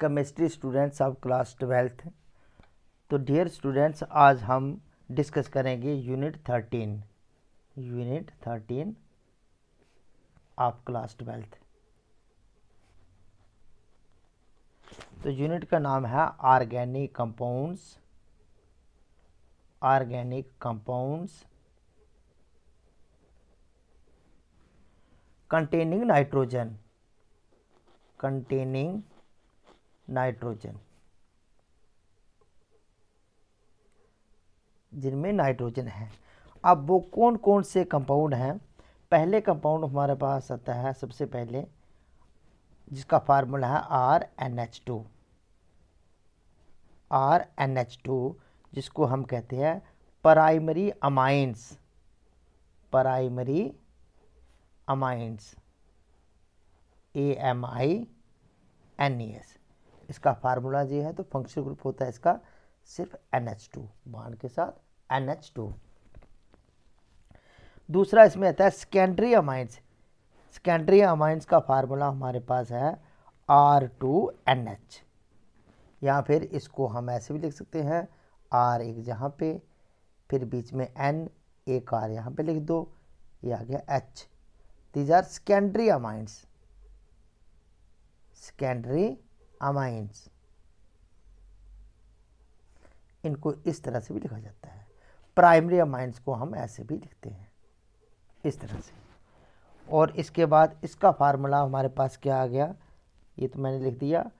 Chemistry students of class twelfth तो dear students आज हम डिस्कस करेंगे unit thirteen unit thirteen of class twelfth तो यूनिट का नाम है organic compounds organic compounds containing nitrogen containing nitrogen जिनमें नाइट्रोजन है अब वो कौन कौन से कंपाउंड हैं पहले कंपाउंड हमारे पास आता है सबसे पहले जिसका फार्मूला है R N H two R N H two जिसको हम कहते हैं primary amines primary amines A M I N E S इसका फार्मूला ये है तो फंक्शन ग्रुप होता है इसका सिर्फ एन एच टू बाड के साथ एन एच टू दूसरा इसमें आता है सेकेंडरी अमाइंस सेकेंडरी अमाइंस का फार्मूला हमारे पास है आर टू एन एच या फिर इसको हम ऐसे भी लिख सकते हैं आर एक जहाँ पे फिर बीच में एन एक आर यहाँ पे लिख दो ये आ गया H these are secondary amines secondary amines इनको इस तरह से भी लिखा जाता है प्राइमरी अमाइंस को हम ऐसे भी लिखते हैं इस तरह से और इसके बाद इसका फार्मूला हमारे पास क्या आ गया ये तो मैंने लिख दिया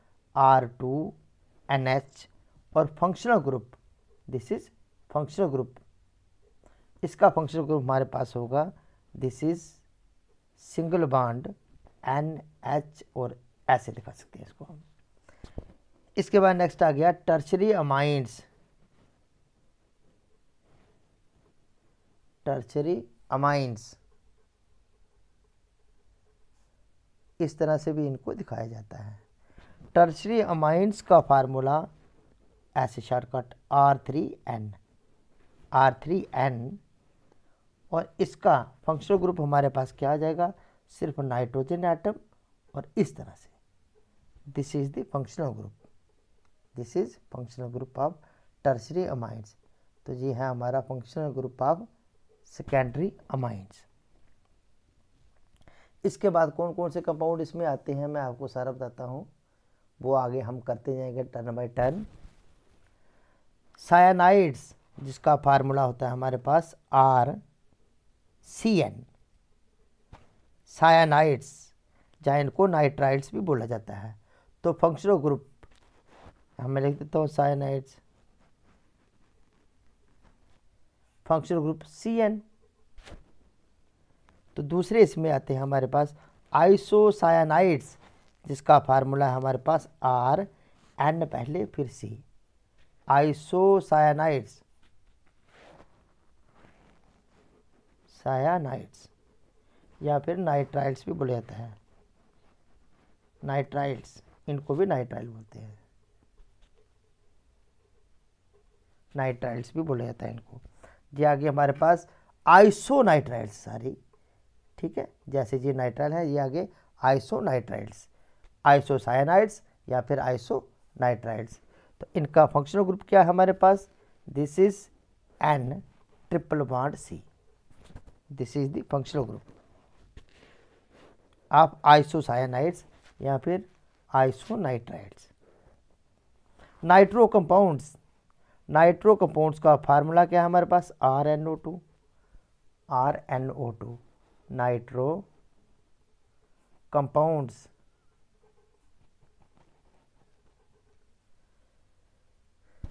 आर टू एन एच और functional group this is functional group इसका फंक्शनल ग्रुप हमारे पास होगा this is single bond N H और ऐसे लिखा सकते हैं इसको हम इसके बाद नेक्स्ट आ गया टर्चरी अमाइंस टर्चरी अमाइंस इस तरह से भी इनको दिखाया जाता है टर्चरी अमाइंस का फार्मूला ऐसे shortcut R three N R three N और इसका फंक्शनल ग्रुप हमारे पास क्या आ जाएगा सिर्फ नाइट्रोजन एटम और इस तरह से this is the functional group this is functional group of tertiary amines तो ये है हमारा functional group of secondary amines इसके बाद कौन कौन से कंपाउंड इसमें आते हैं मैं आपको सारा बताता हूँ वो आगे हम करते जाएंगे टर्न बाई टर्न साइनाइड्स जिसका फार्मूला होता है हमारे पास आर सी एन साइनाइड्स जहाँ इनको नाइट्राइड्स भी बोला जाता है तो फंक्शनल ग्रुप हाँ मैं लिख देता हूँ cyanides functional group C N तो दूसरे इसमें आते हैं हमारे पास आइसोसायनाइड्स जिसका फार्मूला है हमारे पास आर एन पहले फिर सी आइसोसायनाइड्स सायानाइड्स या फिर नाइट्राइल्स भी बोला जाता है नाइट्राइल्स इनको भी नाइट्राइल बोलते हैं नाइट्राइल्स भी बोला जाता है इनको ये आगे हमारे पास आइसो नाइट्राइल्स सारी ठीक है जैसे ये नाइट्राइल है ये आगे आइसो नाइट्राइल्स आइसोसाइनाइड्स या फिर आइसो नाइट्राइल्स तो इनका फंक्शनल ग्रुप क्या है हमारे पास this is N triple bond C this is the functional group आप आइसोसाइनाइड्स या फिर iso isonitrides nitro compounds nitro compounds का फार्मूला क्या है हमारे पास R N O two R N O two nitro compounds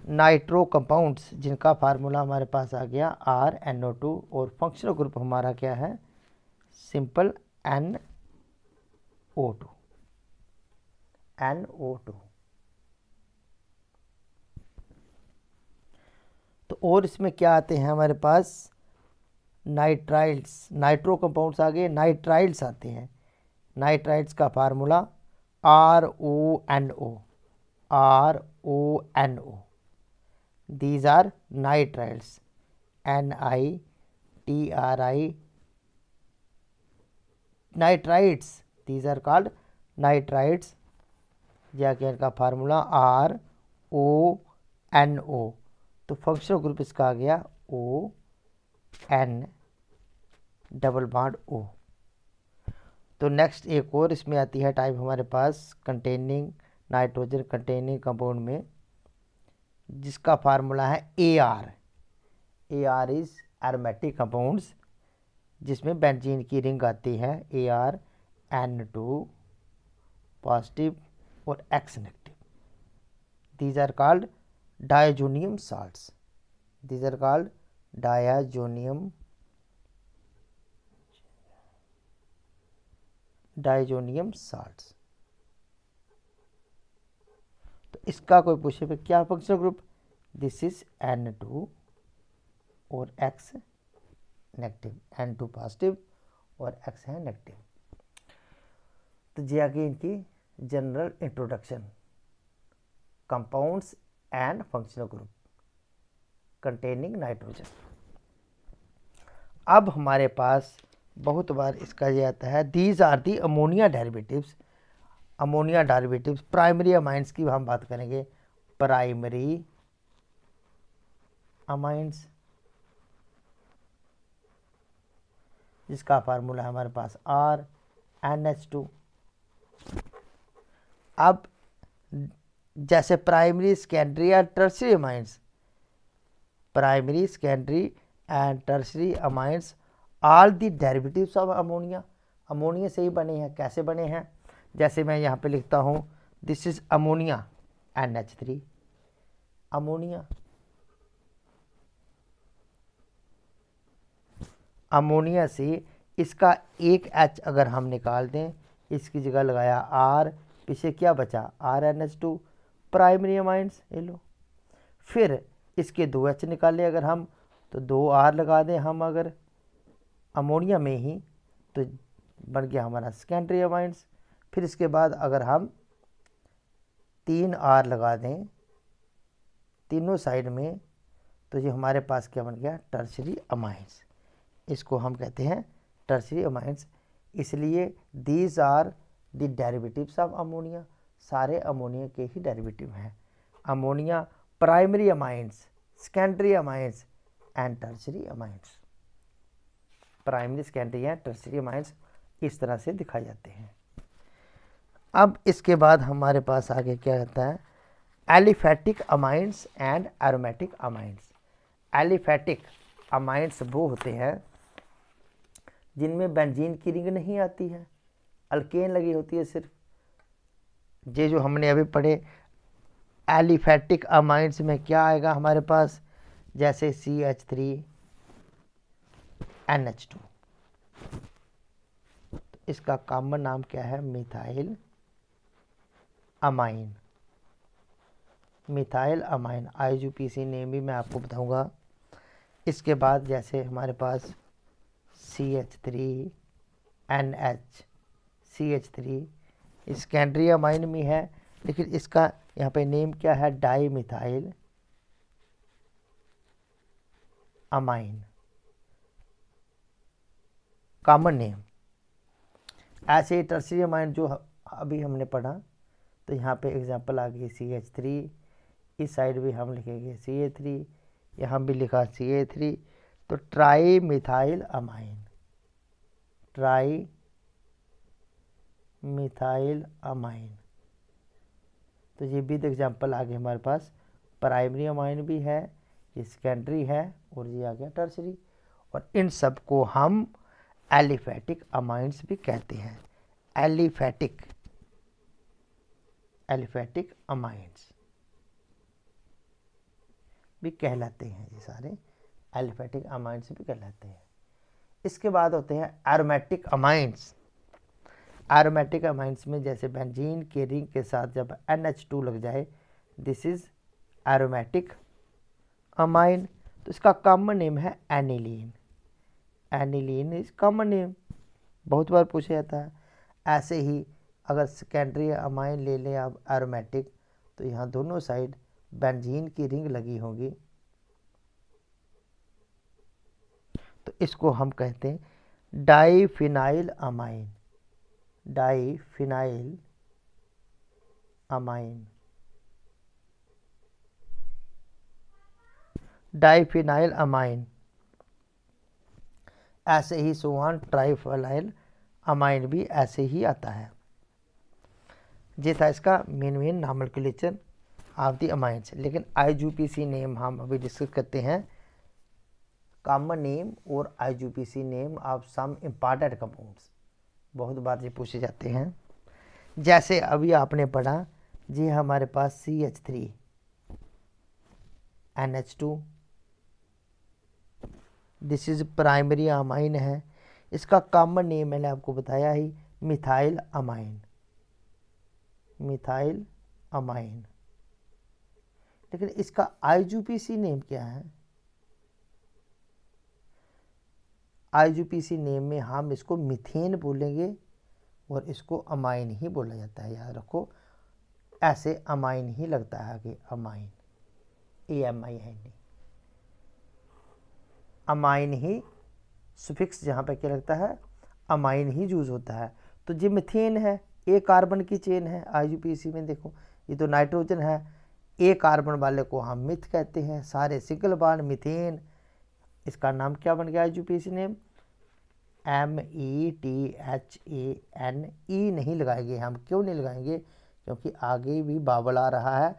nitro compounds जिनका formula हमारे पास आ गया आर एन ओ टू और फंक्शनल ग्रुप हमारा क्या है simple N O two N O two तो और इसमें क्या आते हैं हमारे पास नाइट्राइल्स नाइट्रो कंपाउंड्स आ गए नाइट्राइल्स आते हैं नाइट्राइड्स का formula R O N O R O N O these are nitriles N I T R I nitrides these are called nitrides या क्या इनका formula R O N O तो functional group इसका आ गया ओ एन डबल बाड ओ तो next एक और इसमें आती है टाइप हमारे पास कंटेनिंग नाइट्रोजन कंटेनिंग कंपाउंड में जिसका फार्मूला है A R A R is aromatic compounds जिसमें बेंजीन की रिंग आती है A R N two positive और X negative these are called diazonium salt these are called diazonium diazonium salt तो इसका कोई पूछे पे क्या functional group this is N two और X negative N two positive और एक्स है नेगेटिव तो जी आगे इनकी general introduction compounds and functional group containing nitrogen. अब हमारे पास बहुत बार इसका यह आता है these are the ammonia derivatives ammonia derivatives primary amines की हम बात करेंगे प्राइमरी अमाइंस जिसका फार्मूला है हमारे पास आर एन एच टू अब जैसे primary secondary and tertiary amines primary secondary and tertiary amines all the derivatives of ammonia ammonia से ही बने हैं कैसे बने हैं जैसे मैं यहाँ पे लिखता हूँ this is ammonia N H three ammonia ammonia से इसका एक एच अगर हम निकाल दें इसकी जगह लगाया आर पीछे क्या बचा R N H two primary amines ये लो फिर इसके दो एच निकाले अगर हम तो दो आर लगा दें हम अगर अमोनिया में ही तो बन गया हमारा सेकेंडरी अमाइंस फिर इसके बाद अगर हम तीन आर लगा दें तीनों साइड में तो ये हमारे पास क्या बन गया टर्सरी अमाइंस इसको हम कहते हैं टर्सरी अमाइंस इसलिए these are the derivatives of ammonia सारे अमोनिया के ही डेरिवेटिव हैं ammonia primary amines secondary amines and tertiary amines primary secondary या टर्सरी अमाइंस इस तरह से दिखाए जाते हैं अब इसके बाद हमारे पास आगे क्या होता है aliphatic amines and aromatic amines aliphatic amines वो होते हैं जिनमें बेंजीन की रिंग नहीं आती है अल्केन लगी होती है सिर्फ ये जो हमने अभी पढ़े एलिफेटिक अमाइंस में क्या आएगा हमारे पास जैसे C H three N H two इसका कॉमन नाम क्या है methyl amine methyl amine C name भी मैं आपको बताऊंगा इसके बाद जैसे हमारे पास C H three N H C H three secondary amine में है लेकिन इसका यहाँ पे नेम क्या है di methyl amine common name ऐसे टर्सरी अमाइन जो अभी हमने पढ़ा तो यहाँ पे एग्जांपल आ गई सी एच थ्री इस साइड भी हम लिखेंगे सी ए थ्री यहाँ भी लिखा सी ए थ्री तो tri methyl amine tri methyl amine तो ये विद एग्जाम्पल आगे हमारे पास प्राइमरी अमाइन भी है ये सेकेंडरी है और ये आ गया टर्सरी और इन सब को हम एलिफैटिक अमाइंस भी कहते हैं एलिफैटिक एलिफैटिक अमाइंस भी कहलाते हैं ये सारे एलिफेटिक अमाइंस भी कहलाते हैं इसके बाद होते हैं एरोमेटिक अमाइंस एरोमेटिक अमाइंस में जैसे बेंजीन के रिंग के साथ जब एन एच टू लग जाए दिस इज़ एरोमेटिक अमाइन तो इसका कॉमन नेम है aniline aniline is common name बहुत बार पूछा जाता है ऐसे ही अगर सेकेंडरी अमाइन ले लें आप एरोमेटिक तो यहाँ दोनों साइड बेंजीन की रिंग लगी होगी तो इसको हम कहते हैं diphenyl amine diphenyl amine diphenyl amine ऐसे ही सुहान ट्राइफिनाइल अमाइन भी ऐसे ही आता है ये था इसका मेन मेन क्लेचर ऑफ दी अमाइंस लेकिन आईजूपीसी नेम हम अभी डिस्कस करते हैं कॉमन नेम और IUPAC name of some important compounds बहुत बार ये पूछे जाते हैं जैसे अभी आपने पढ़ा जी हमारे पास C H three N H two this is primary amine है इसका कॉमन नेम मैंने आपको बताया ही मिथाइल अमाइन मिथाइल अमाइन लेकिन इसका सी नेम क्या है सी नेम में हम इसको मिथेन बोलेंगे और इसको अमाइन ही बोला जाता है याद रखो ऐसे अमाइन ही लगता है कि amine A M I N A amine ही सुफिक्स जहाँ पर क्या लगता है अमाइन ही यूज़ होता है तो ये मिथेन है ए कार्बन की चेन है सी में देखो ये तो नाइट्रोजन है ए कार्बन वाले को हम मिथ कहते हैं सारे सिंगल बार मिथेन इसका नाम क्या बन गया है C name M E T H A N E नहीं लगाएंगे हम क्यों नहीं लगाएंगे क्योंकि आगे भी बाबल आ रहा है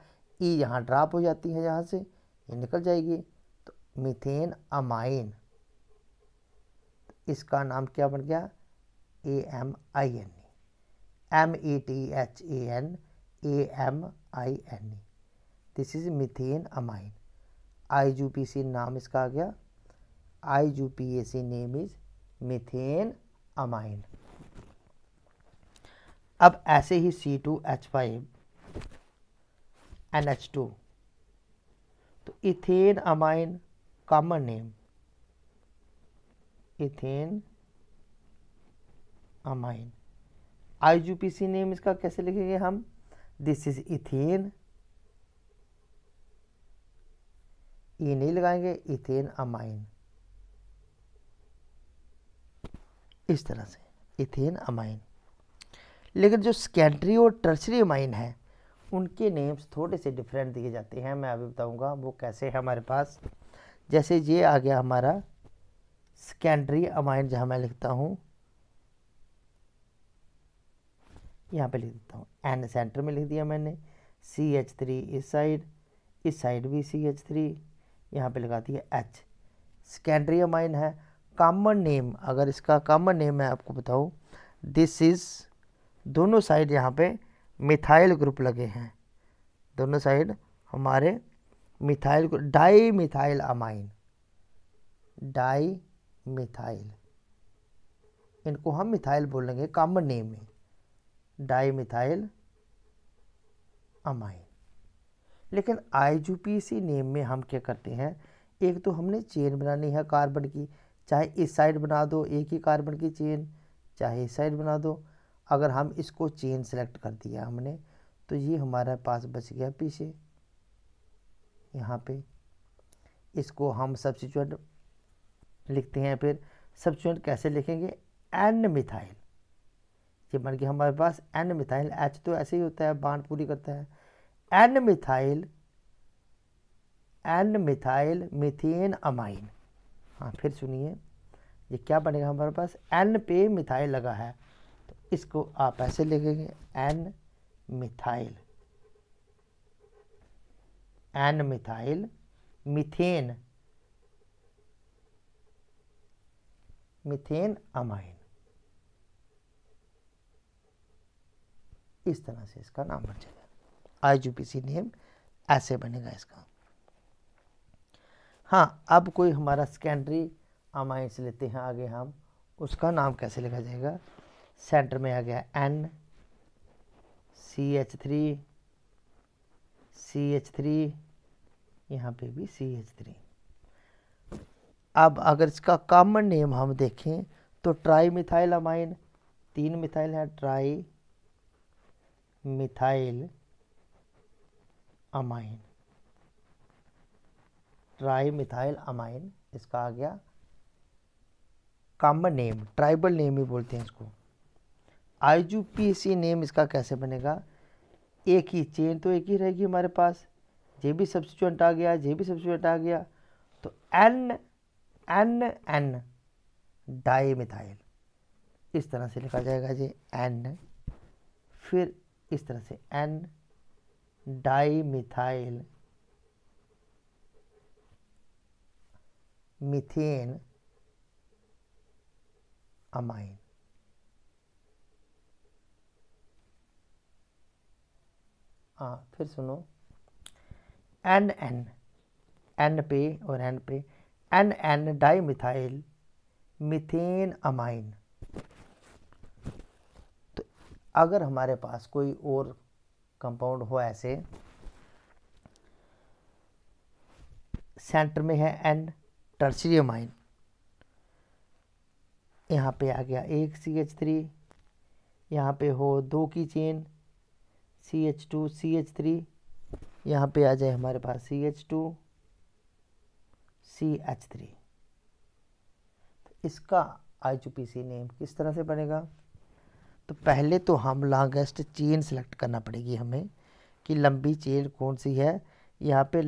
ई e यहाँ ड्राप हो जाती है यहाँ से ये निकल जाएगी तो मिथेन अमाइन इसका नाम क्या बन गया A M I N E M E T H A N A M I N E this is methane amine I U P C नाम इसका आ गया C name is methane amine अब ऐसे ही C two H five N H two तो ethane amine common name ethane amine I C name इसका कैसे लिखेंगे हम दिस इज इथेन ये नहीं लगाएंगे इथेन अमाइन इस तरह से इथेन अमाइन लेकिन जो सेकेंडरी और टर्सरी अमाइन है उनके नेम्स थोड़े से डिफरेंट दिए जाते हैं मैं अभी बताऊंगा वो कैसे है हमारे पास जैसे ये आ गया हमारा सेकेंडरी अमाइन जहाँ मैं लिखता हूँ यहाँ पे लिख देता हूँ एन सेंटर में लिख दिया मैंने सी एच थ्री इस साइड इस साइड भी सी एच थ्री यहाँ पर लगा दिया एच सेकेंडरी अमाइन है कॉमन नेम अगर इसका कॉमन नेम मैं आपको बताऊँ दिस इज़ दोनों साइड यहाँ पे मिथाइल ग्रुप लगे हैं दोनों साइड हमारे methyl di methyl amine di methyl इनको हम मिथाइल बोलेंगे कॉमन नेम में डाई मिथाइल अमाइन लेकिन आई नेम में हम क्या करते हैं एक तो हमने चेन बनानी है कार्बन की चाहे इस साइड बना दो एक ही कार्बन की चेन चाहे इस साइड बना दो अगर हम इसको चेन सेलेक्ट कर दिया हमने तो ये हमारे पास बच गया पीछे यहाँ पे इसको हम सब्सिट्यूट लिखते हैं फिर सब्सिट्यूट कैसे लिखेंगे एन मिथाइल ये बन गया हमारे पास एन मिथाइल एच तो ऐसे ही होता है बांड पूरी करता है N methyl N methyl methane amine हाँ फिर सुनिए ये क्या बनेगा हमारे पास एन पे मिथाइल लगा है तो इसको आप ऐसे लिखेंगे N methyl N methyl methane methane amine इस तरह से इसका नाम बन जाएगा आई नेम ऐसे बनेगा इसका हाँ अब कोई हमारा सेकेंडरी अमाइंस लेते हैं आगे हम उसका नाम कैसे लिखा जाएगा सेंटर में आ गया N C H three C H three यहाँ पे भी सी एच थ्री अब अगर इसका कॉमन नेम हम देखें तो ट्राई मिथाइल अमाइन तीन मिथाइल है tri methyl amine tri methyl amine इसका आ गया कॉमन नेम ट्राइबल नेम ही बोलते हैं इसको सी नेम इसका कैसे बनेगा एक ही चेन तो एक ही रहेगी हमारे पास जे भी सब्सिट्यूएंट आ गया जे भी सब्सिट्यूंट आ गया तो N N N di methyl इस तरह से लिखा जाएगा जी एन फिर इस तरह से N di methyl methane amine हाँ फिर सुनो एन एन एन पे और एन पे N N di methyl methane amine तो अगर हमारे पास कोई और कंपाउंड हो ऐसे सेंटर में है एन टर्सरियमाइन यहाँ पे आ गया एक सी एच थ्री यहाँ पे हो दो की chain C H two C H three यहाँ पे आ जाए हमारे पास C H two C H three तो इसका I U P C name किस तरह से बनेगा तो पहले तो हम लॉन्गेस्ट चेन सेलेक्ट करना पड़ेगी हमें कि लंबी चेन कौन सी है यहाँ पे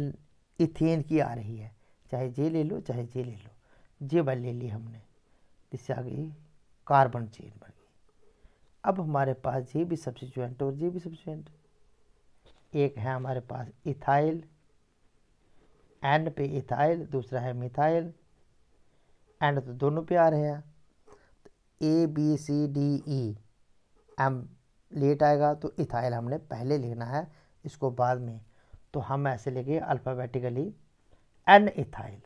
इथेन की आ रही है चाहे जे ले लो चाहे जे ले लो जे बल ले ली हमने इससे आ गई कार्बन चेन बन गई अब हमारे पास जे भी सब्सिट्यूएंट और जे भी सब्सिट्यूएंट एक है हमारे पास इथाइल एंड पे इथाइल दूसरा है मिथाइल एंड तो दोनों पे आ रहे हैं तो A B C D E M late आएगा तो इथाइल हमने पहले लिखना है इसको बाद में तो हम ऐसे लेके alphabetically N ethyl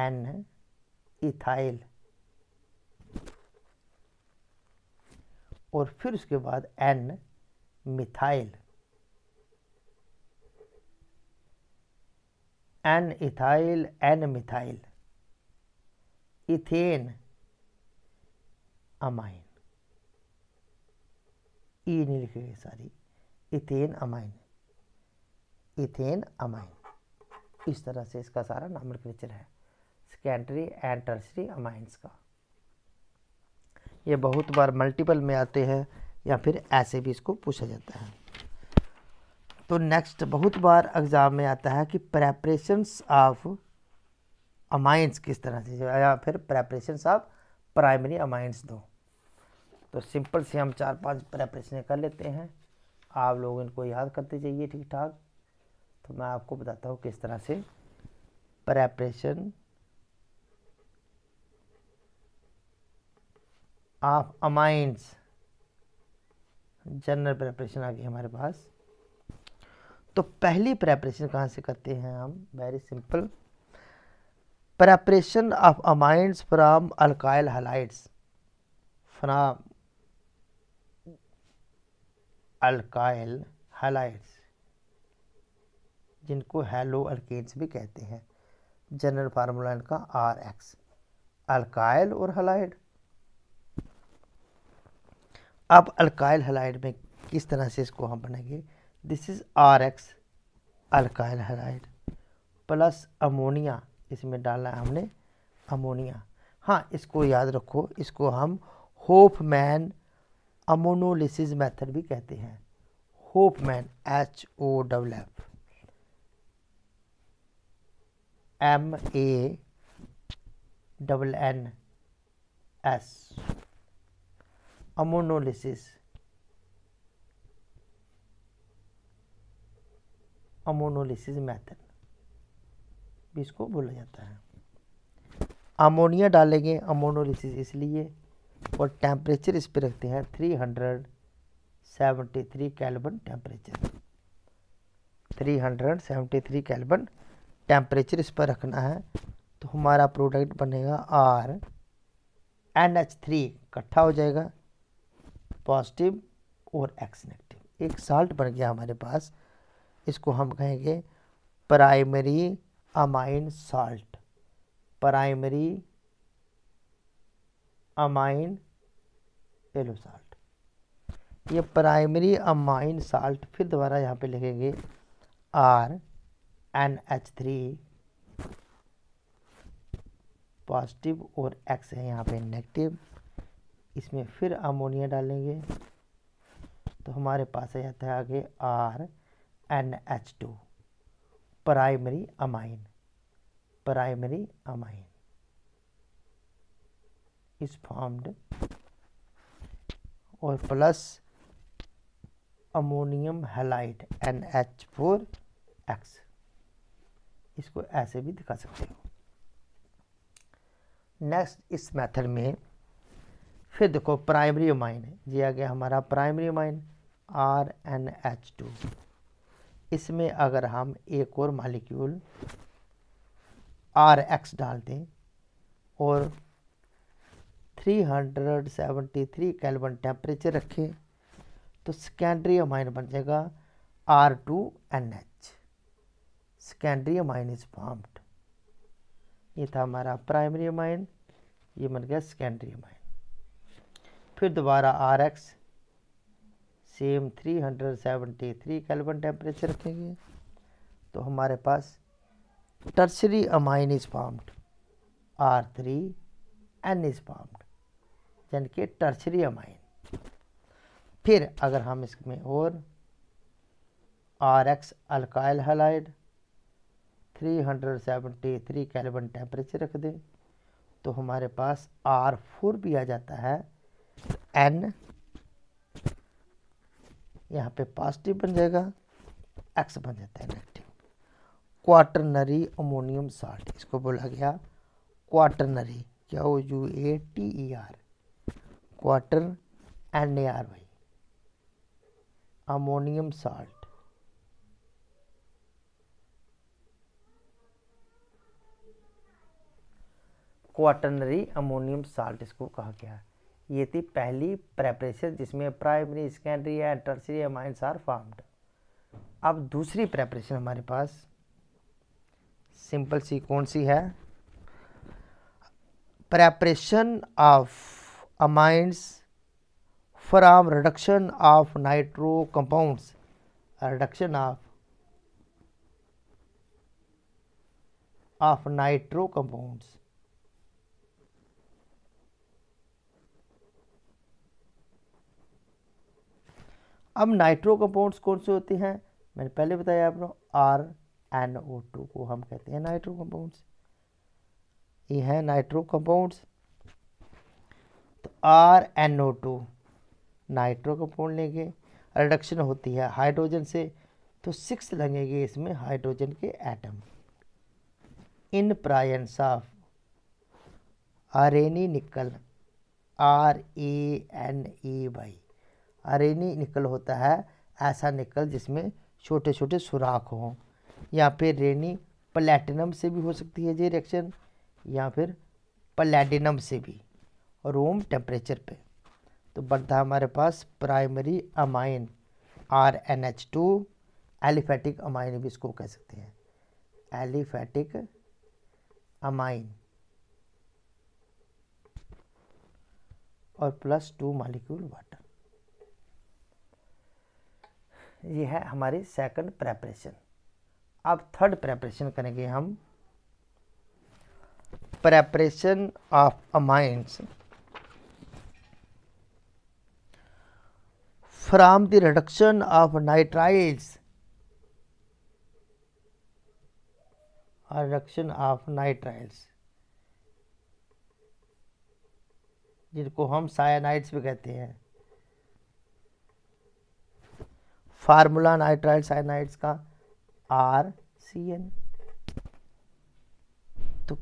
N ethyl और फिर उसके बाद N methyl N ethyl N methyl ethane amine E नहीं लिखेगी सारी इथेन अमाइन इथेन अमाइन इस तरह से इसका सारा नॉमनक्लेचर है सेकेंडरी एंड टर्सरी अमाइंस का ये बहुत बार मल्टीपल में आते हैं या फिर ऐसे भी इसको पूछा जाता है तो नेक्स्ट बहुत बार एग्ज़ाम में आता है कि प्रेपरेशंस ऑफ अमाइंस किस तरह से या फिर प्रेपरेशंस ऑफ प्राइमरी अमाइंस दो तो सिंपल से हम चार पांच प्रेपरेशन कर लेते हैं आप लोग इनको याद करते जाइए ठीक ठाक तो मैं आपको बताता हूँ किस तरह से preparation of amines general preparation आ गई हमारे पास तो पहली प्रेपरेशन कहाँ से करते हैं हम very simple preparation of amines from alkyl halides from alkyl halides जिनको हेलो अल्केन्स भी कहते हैं जनरल फार्मूला इनका आर एक्स अल्काइल और हलाइड अब अल्काइल हलाइड में किस तरह से इसको हम बनाएंगे this is R X alkyl halide plus ammonia इसमें डाला है हमने अमोनिया हाँ इसको याद रखो इसको हम होपमैन अमोनोलिस मैथड भी कहते हैं Hofmann H O double F M A double N S ammonolysis ammonolysis method भी इसको बोला जाता है अमोनिया डालेंगे अमोनोलिसिस इसलिए और टेम्परेचर इस पर रखते हैं three hundred seventy three kelvin temperature three hundred seventy three kelvin temperature इस पर रखना है तो हमारा प्रोडक्ट बनेगा आर एन एच थ्री इकट्ठा हो जाएगा पॉजिटिव और एक्स नेगेटिव एक साल्ट बन गया हमारे पास इसको हम कहेंगे primary amine salt primary amine एलो साल्ट ये प्राइमरी अमाइन साल्ट फिर दोबारा यहाँ पे लिखेंगे आर NH3 पॉजिटिव और X है यहाँ पे नेगेटिव इसमें फिर अमोनिया डालेंगे तो हमारे पास आ जाता है आगे R N H two primary amine primary amine is formed और plus ammonium halide N H four X इसको ऐसे भी दिखा सकते हो नेक्स्ट इस मेथड में फिर देखो प्राइमरी माइन ये आ गया हमारा primary amine R N H two इसमें अगर हम एक और मालिक्यूल आर एक्स डाल दें और 373 कैलवन टेम्परेचर रखें तो सेकेंडरी अमाइन बन जाएगा R two N H secondary amine is formed ये था हमारा प्राइमरी अमाइन ये बन गया सेकेंडरी अमाइन फिर दोबारा R X same three hundred seventy three kelvin temperature रखेंगे तो हमारे पास tertiary amine is formed R three N is formed यानी कि टर्सरी अमाइन फिर अगर हम इसमें और R X alkyl halide 373 kelvin temperature रख दें तो हमारे पास आर फोर भी आ जाता है एन यहाँ पे पॉजिटिव बन जाएगा एक्स बन जाता है नेगेटिव क्वार्टरनरी अमोनियम साल्ट इसको बोला गया क्वाटरनरी क्या हो U A T E R quarter N A R Y ammonium salt quaternary ammonium salt इसको कहा गया है ये थी पहली प्रेपरेशन जिसमें primary secondary and tertiary amines are formed अब दूसरी प्रेपरेशन हमारे पास सिंपल सी कौन सी है preparation of amines from reduction of nitro compounds reduction of of nitro compounds अब नाइट्रो कंपाउंड्स कौन से होते हैं मैंने पहले बताया आप लोग आर एन ओ टू को हम कहते हैं नाइट्रो कंपाउंड्स ये है नाइट्रो कंपाउंड्स तो R N O two nitro compound लेंगे रिडक्शन होती है हाइड्रोजन से तो सिक्स लगेंगे इसमें हाइड्रोजन के atom in presence of Raney nickel R A N E Y Raney nickel होता है ऐसा निकल जिसमें छोटे छोटे सुराख हों या फिर रेनी प्लेटिनम से भी हो सकती है ये रिएक्शन या फिर प्लेटिनम से भी और रूम टेम्परेचर पे तो बढ़ता हमारे पास primary amine R N H two aliphatic amine भी इसको कह सकते हैं एलिफेटिक अमाइन और प्लस टू मालिक्यूल वाटर ये है हमारी सेकंड प्रेपरेशन अब थर्ड प्रेपरेशन करेंगे हम preparation of amines from the reduction of nitriles reduction of nitriles जिनको हम सायानाइट्स भी कहते हैं फार्मूला नाइट्राइल साइनाइड्स का आर सी एन तो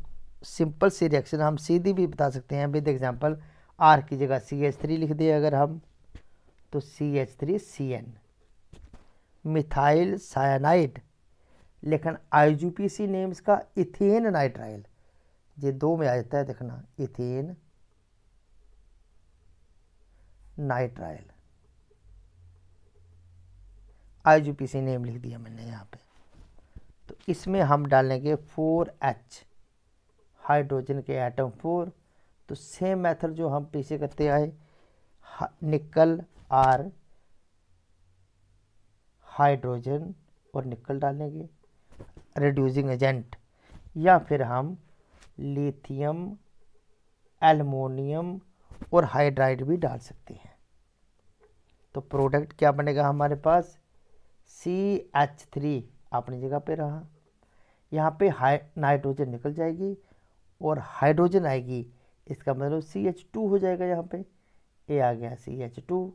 सिंपल सी रिएक्शन हम सीधी भी बता सकते हैं विद एग्जांपल आर की जगह सी एच थ्री लिख दिए अगर हम तो C H three C N methyl cyanide लेकिन आईजूपीसी नेम्स का इथेन नाइट्राइल ये दो में आ जाता है देखना इथेन नाइट्राइल आई नेम लिख दिया मैंने यहाँ पे तो इसमें हम डालेंगे फोर एच हाइड्रोजन के एटम फोर तो सेम मेथड जो हम पीछे करते आए निकल आर हाइड्रोजन और निकल डालेंगे रिड्यूसिंग एजेंट या फिर हम लिथियम एलमोनियम और हाइड्राइड भी डाल सकते हैं तो प्रोडक्ट क्या बनेगा हमारे पास सी एच थ्री अपनी जगह पे रहा यहाँ पे हाई नाइट्रोजन निकल जाएगी और हाइड्रोजन आएगी इसका मतलब सी एच टू हो जाएगा यहाँ पे ए आ गया सी एच टू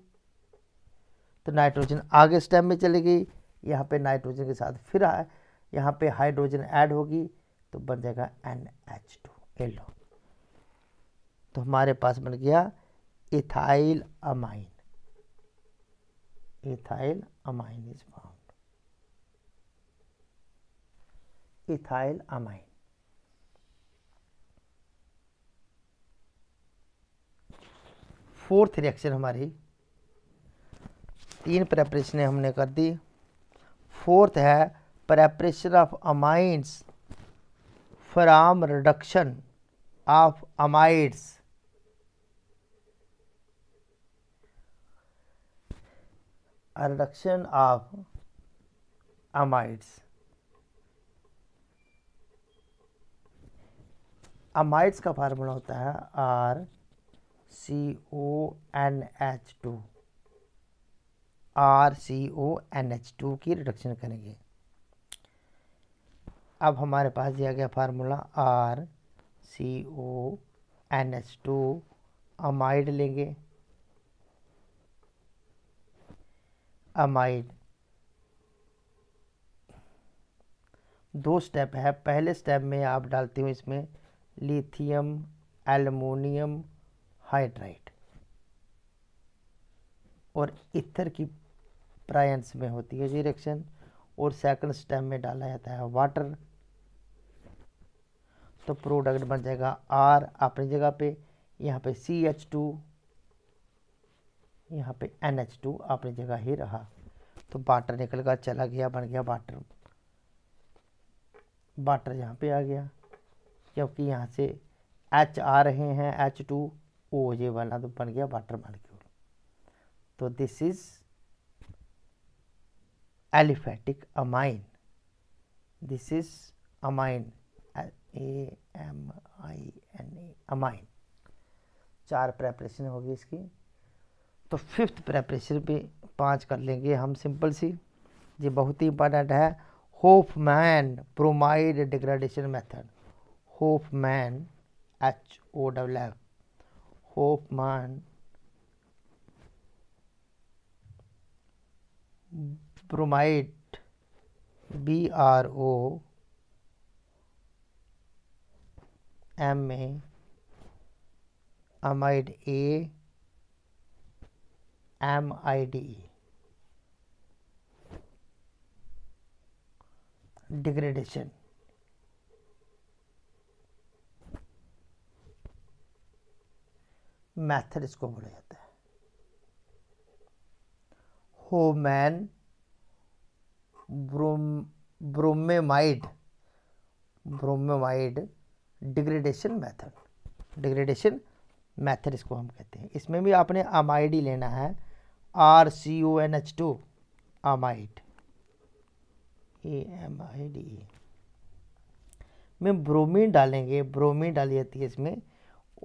तो नाइट्रोजन आगे स्टेप में चली गई यहाँ पे नाइट्रोजन के साथ फिर आए यहाँ पे हाइड्रोजन ऐड होगी तो बन जाएगा एन एच टू एलो तो हमारे पास बन गया ethyl amine ethyl amine is found. Ethyl amine. Fourth reaction हमारी तीन प्रेपरेशन हमने कर दी फोर्थ है preparation of amines from reduction of amides a reduction of amides. Amides का फार्मूला होता है R C O N H two R C O N H two की रिडक्शन करेंगे अब हमारे पास दिया गया formula R C O N H two amide लेंगे अमाइड दो स्टेप है पहले स्टेप में आप डालते हो इसमें लिथियम एलमोनियम हाइड्राइड और इथर की प्रायंस में होती है जी रिएक्शन और सेकंड स्टेप में डाला जाता है वाटर तो प्रोडक्ट बन जाएगा आर अपनी जगह पे यहाँ पे सी एच टू यहाँ पे एन एच टू अपनी जगह ही रहा तो वाटर निकल गया चला गया बन गया वाटर वाटर यहाँ पे आ गया क्योंकि यहाँ से एच आ रहे हैं एच टू ओ ये बना तो बन गया वाटर मालिक्यूल तो this is aliphatic amine this is amine A M I N A amine चार प्रेपरेशन होगी इसकी तो फिफ्थ प्रेपरेशन भी पाँच कर लेंगे हम सिंपल सी ये बहुत ही इंपॉर्टेंट है Hofmann bromide degradation method Hofmann H O double F Hofmann bromide B R O M A amide A M I E degradation method इसको बोला जाता है Hofmann brom bromamide bromamide degradation method degradation method इसको हम कहते हैं इसमें भी आपने डी लेना है R C O N H two amide A M I D E में ब्रोमीन डालेंगे ब्रोमीन डाली जाती है इसमें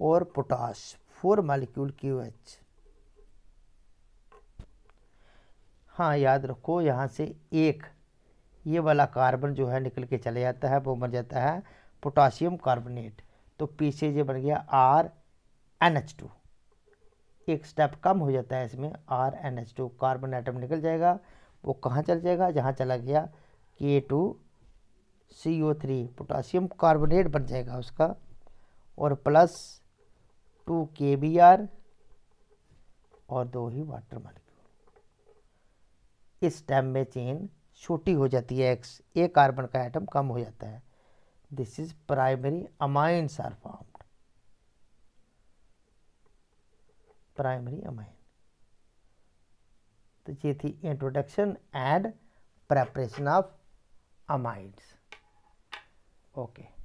और पोटास फोर मालिक्यूल क्यू एच हाँ याद रखो यहाँ से एक ये वाला कार्बन जो है निकल के चले जाता है वो बन जाता है पोटासियम कार्बोनेट तो पीछे ये बन गया आर एन एच टू एक स्टेप कम हो जाता है इसमें R N H two carbon atom निकल जाएगा वो कहाँ चल जाएगा जहाँ चला गया K two C O three potassium carbonate बन जाएगा उसका और plus two K B R और दो ही वाटर मालिक्यूल इस टाइम में चेन छोटी हो जाती है एक्स ए कार्बन का आइटम कम हो जाता है this is primary amines are form primary amine. तो ये थी introduction and preparation of amides okay